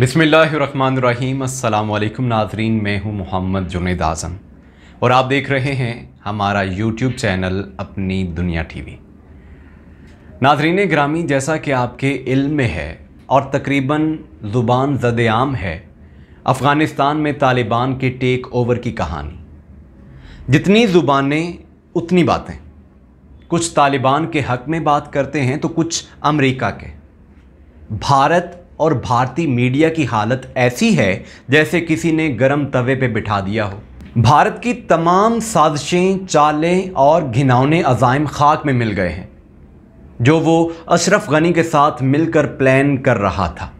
बिसमीम् अल्लाम नाजरीन मैं हूं मोहम्मद जुनेद आज़म और आप देख रहे हैं हमारा यूट्यूब चैनल अपनी दुनिया टीवी नाजरीन ग्रामी जैसा कि आपके इल्म में है और तकरीबन ज़ुबान जद आम है अफ़गानिस्तान में तालिबान के टेक ओवर की कहानी जितनी ज़ुबानें उतनी बातें कुछ तालिबान के हक़ में बात करते हैं तो कुछ अमरीका के भारत और भारतीय मीडिया की हालत ऐसी है जैसे किसी ने गर्म तवे पे बिठा दिया हो भारत की तमाम साजिशें चालें और घिनौने अजाइम खाक में मिल गए हैं जो वो अशरफ गनी के साथ मिलकर प्लान कर रहा था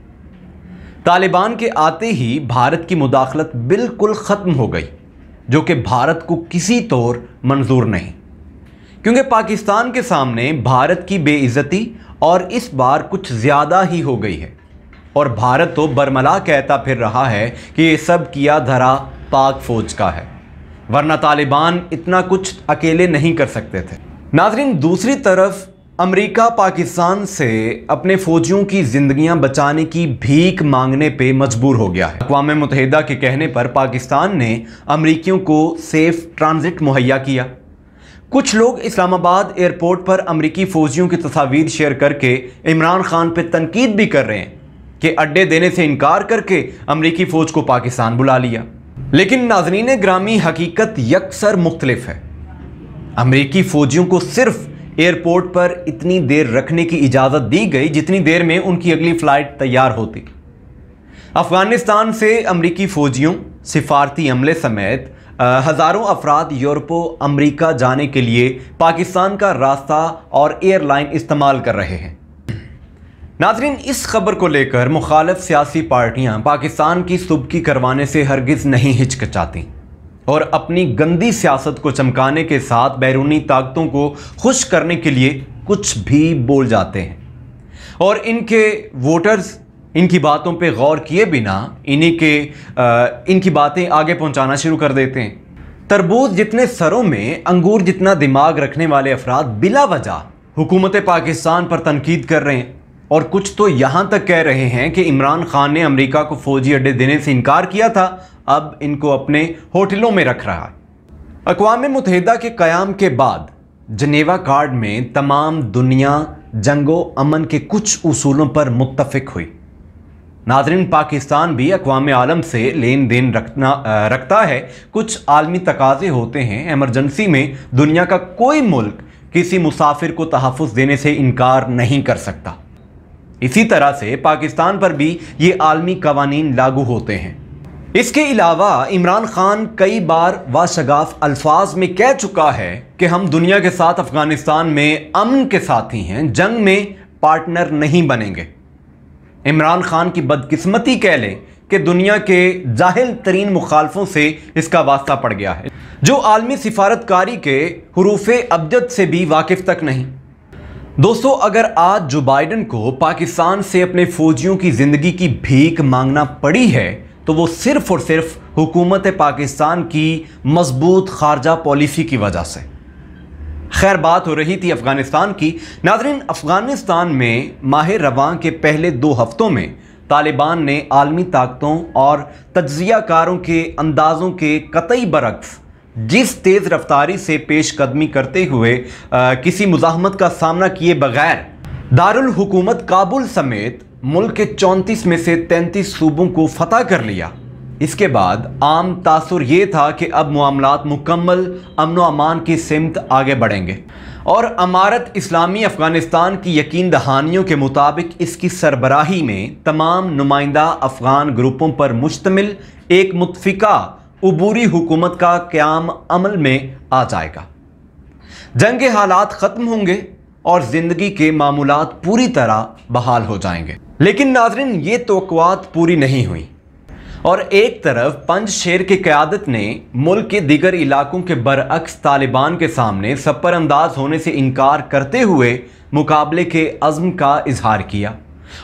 तालिबान के आते ही भारत की मुदाखलत बिल्कुल ख़त्म हो गई जो कि भारत को किसी तौर मंजूर नहीं क्योंकि पाकिस्तान के सामने भारत की बेइज्जती और इस बार कुछ ज़्यादा ही हो गई है और भारत तो बरमला कहता फिर रहा है कि ये सब किया धरा पाक फौज का है वरना तालिबान इतना कुछ अकेले नहीं कर सकते थे नाजरीन दूसरी तरफ अमेरिका पाकिस्तान से अपने फौजियों की जिंदगियां बचाने की भीख मांगने पे मजबूर हो गया है अकवा मुतहदा के कहने पर पाकिस्तान ने अमरीकियों को सेफ ट्रांजिट मुहैया किया कुछ लोग इस्लामाबाद एयरपोर्ट पर अमरीकी फौजियों की तस्वीर शेयर करके इमरान खान पर तनकीद भी कर रहे हैं के अड्डे देने से इनकार करके अमरीकी फ़ौज को पाकिस्तान बुला लिया लेकिन नाजरीन ग्रामी हकीकत यकसर मुख्तलिफ है अमरीकी फ़ौजियों को सिर्फ एयरपोर्ट पर इतनी देर रखने की इजाज़त दी गई जितनी देर में उनकी अगली फ़्लाइट तैयार होती अफ़गानिस्तान से अमरीकी फ़ौजियों सिफारती अमले समेत हज़ारों अफराद यूरोपो अमरीका जाने के लिए पाकिस्तान का रास्ता और एयरलाइन इस्तेमाल कर रहे हैं नाजरीन इस खबर को लेकर मुखालफ सियासी पार्टियां पाकिस्तान की सुबकी करवाने से हरगिज़ नहीं हिचकचाती और अपनी गंदी सियासत को चमकाने के साथ बैरूनी ताकतों को खुश करने के लिए कुछ भी बोल जाते हैं और इनके वोटर्स इनकी बातों पे गौर किए बिना इन्हीं के आ, इनकी बातें आगे पहुंचाना शुरू कर देते हैं तरबूज जितने सरों में अंगूर जितना दिमाग रखने वाले अफराद बिला वजह हुकूमत पाकिस्तान पर तनकीद कर रहे हैं और कुछ तो यहाँ तक कह रहे हैं कि इमरान खान ने अमेरिका को फौजी अड्डे देने से इनकार किया था अब इनको अपने होटलों में रख रहा है अकवा मुतहदा के क़्याम के बाद जनेवा कार्ड में तमाम दुनिया जंगो अमन के कुछ असूलों पर मुतफिक हुई नाजरन पाकिस्तान भी अकवा आलम से लेन देन रखना रखता है कुछ आलमी तकाजे होते हैं एमरजेंसी में दुनिया का कोई मुल्क किसी मुसाफिर को तहफ़ देने से इनकार नहीं कर सकता इसी तरह से पाकिस्तान पर भी ये आलमी कवानीन लागू होते हैं इसके अलावा इमरान खान कई बार वाशगाफ अल्फाज में कह चुका है कि हम दुनिया के साथ अफगानिस्तान में अमन के साथी हैं जंग में पार्टनर नहीं बनेंगे इमरान खान की बदकिस्मती कह लें कि दुनिया के जाहिल तरीन मुखालफों से इसका वास्ता पड़ गया है जो आलमी सिफारतकारी के हरूफ अबजद से भी वाकिफ तक नहीं दोस्तों अगर आज जो बाइडन को पाकिस्तान से अपने फौजियों की ज़िंदगी की भीख मांगना पड़ी है तो वो सिर्फ और सिर्फ हुकूमत पाकिस्तान की मजबूत खारजा पॉलिसी की वजह से खैर बात हो रही थी अफ़गानिस्तान की नाजरीन अफ़गानिस्तान में माहिर रवान के पहले दो हफ्तों में तालिबान ने आलमी ताकतों और तजिया कारों के अंदाज़ों के कतई बरक्स जिस तेज़ रफ्तारी से पेशकदमी करते हुए आ, किसी मुजाहमत का सामना किए बगैर दारुल हुकूमत काबुल समेत मुल्क के चौंतीस में से तैंतीस सूबों को फतह कर लिया इसके बाद आम तासर ये था कि अब मामला मुकम्मल अमन अमान की समत आगे बढ़ेंगे और अमारत इस्लामी अफ़गानिस्तान की यकीन दहानियों के मुताबिक इसकी सरबराही में तमाम नुमाइंदा अफ़गान ग्रुपों पर मुश्तमिल एक मुतफ़ा अबूरी हुकूमत का क्याम अमल में आ जाएगा जंग हालात ख़त्म होंगे और ज़िंदगी के मामूलत पूरी तरह बहाल हो जाएंगे लेकिन नाजरन ये तोकवात पूरी नहीं हुई और एक तरफ पंज शेर की क़्यादत ने मुल्क के दिगर इलाकों के बरअक्स तालिबान के सामने सपरअंदाज होने से इनकार करते हुए मुकाबले के अज़म का इजहार किया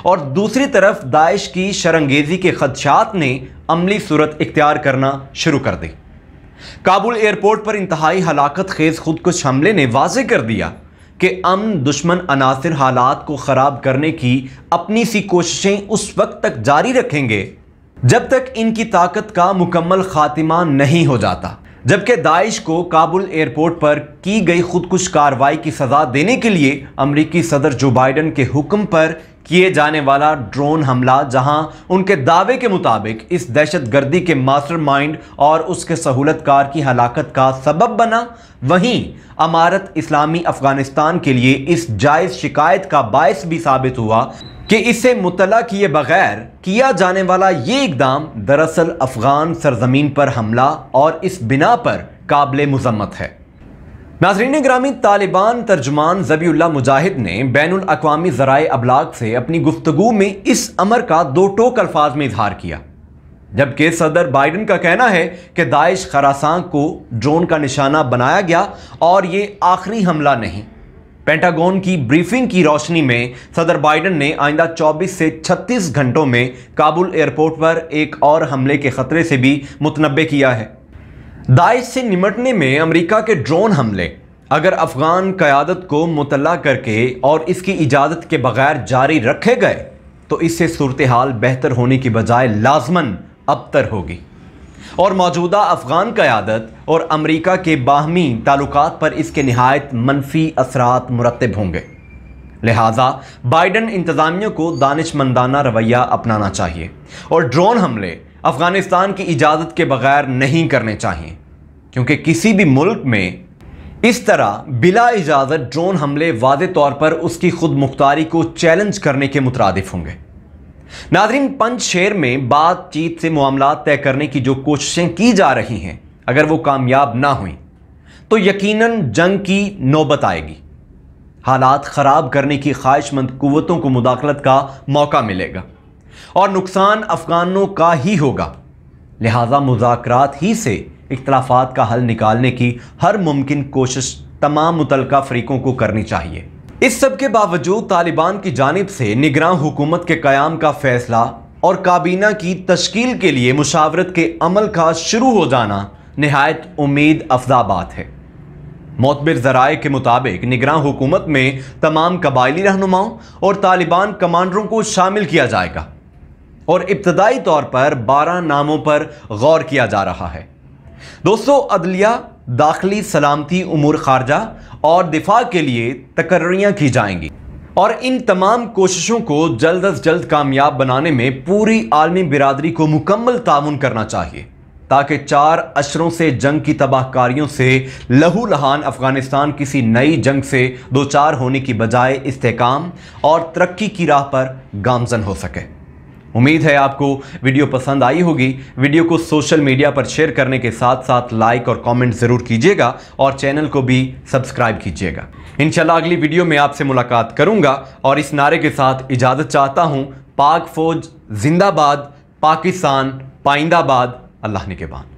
और दूसरी तरफ दाइश की शरंगेजी के खदशात ने अमली सूरत इख्तियार करना शुरू कर दी काबुल एयरपोर्ट पर इंतहाई हलाकत खेज खुद कुछ हमले ने वाजे कर दिया कि अमन दुश्मन अनासर हालात को ख़राब करने की अपनी सी कोशिशें उस वक्त तक जारी रखेंगे जब तक इनकी ताकत का मुकम्मल खात्मा नहीं हो जाता जबकि दाइश को काबुल एयरपोर्ट पर की गई खुदकुश कार्रवाई की सज़ा देने के लिए अमरीकी सदर जो बाइडन के हुक्म पर किए जाने वाला ड्रोन हमला जहां उनके दावे के मुताबिक इस दहशतगर्दी के मास्टरमाइंड और उसके सहूलतकार की हलाकत का सबब बना वहीं अमारत इस्लामी अफगानिस्तान के लिए इस जायज़ शिकायत का बायस भी साबित हुआ कि इसे मुतला किए बगैर किया जाने वाला ये इकदाम दरअसल अफ़गान सरजमीन पर हमला और इस बिना पर काबिल मजम्मत है नाजरीन ग्रामी तालिबान तर्जमान जबीउल्ला मुजाहिद ने बैन अवी जराए अबलाग से अपनी गुफ्तु में इस अमर का दो टोक अल्फाज में इजहार किया जबकि सदर बाइडन का कहना है कि दाइश खरासान को ड्रोन का निशाना बनाया गया और ये आखिरी हमला नहीं पेंटागोन की ब्रीफिंग की रोशनी में सदर बाइडन ने आइंदा 24 से 36 घंटों में काबुल एयरपोर्ट पर एक और हमले के खतरे से भी मुतनबे किया है दाइश से निमटने में अमेरिका के ड्रोन हमले अगर अफगान क़्यादत को मुतला करके और इसकी इजाज़त के बगैर जारी रखे गए तो इससे सूरत हाल बेहतर होने की बजाय लाजमन अबतर होगी और मौजूदा अफगान क़्यादत और अमेरिका के बाहमी ताल्लुक पर इसके नहायत मनफी असरात मुरतब होंगे लिहाजा बाइडन इंतजामियों को दानशमंदाना रवैया अपनाना चाहिए और ड्रोन हमले अफ़गानिस्तान की इजाज़त के बगैर नहीं करने चाहिए क्योंकि किसी भी मुल्क में इस तरह बिला इजाज़त ड्रोन हमले वाज तौर पर उसकी खुद मुख्तारी को चैलेंज करने के मुतरद होंगे नाजरीन पंच शेर में बातचीत से मामला तय करने की जो कोशिशें की जा रही हैं अगर वो कामयाब ना हुई तो यकीनन जंग की नौबत आएगी हालात ख़राब करने की ख्वाहिशमंद कुतों को मुदाखलत का मौका मिलेगा और नुकसान अफगानों का ही होगा लिहाजा मुजाकर ही से इख्तलाफात का हल निकालने की हर मुमकिन कोशिश तमाम मुतल फरीकों को करनी चाहिए इस सब के बावजूद तालिबान की जानब से निगरान हुकूमत के क्याम का फैसला और काबीना की तश्कील के लिए मुशावरत के अमल का शुरू हो जाना नहायत उम्मीद अफजा बात है मतबर जराए के मुताबिक निगरान हुकूमत में तमाम कबायली रहनुमाओं और तालिबान कमांडरों को शामिल किया जाएगा और इब्तदाई तौर पर 12 नामों पर गौर किया जा रहा है दोस्तों अदलिया दाखिली सलामती उमूर खारजा और दिफा के लिए तकर्रियाँ की जाएंगी और इन तमाम कोशिशों को जल्द अज जल्द कामयाब बनाने में पूरी आलमी बिरादरी को मुकम्मल ताउन करना चाहिए ताकि चार अशरों से जंग की तबाहकारियों से लहू लहान अफगानिस्तान किसी नई जंग से दो चार होने की बजाय इस्तेकाम और तरक्की की राह पर गामजन हो सके उम्मीद है आपको वीडियो पसंद आई होगी वीडियो को सोशल मीडिया पर शेयर करने के साथ साथ लाइक और कमेंट ज़रूर कीजिएगा और चैनल को भी सब्सक्राइब कीजिएगा इंशाल्लाह अगली वीडियो में आपसे मुलाकात करूंगा और इस नारे के साथ इजाज़त चाहता हूं पाक फौज जिंदाबाद पाकिस्तान पाइंदाबाद अल्लाह ने के बाद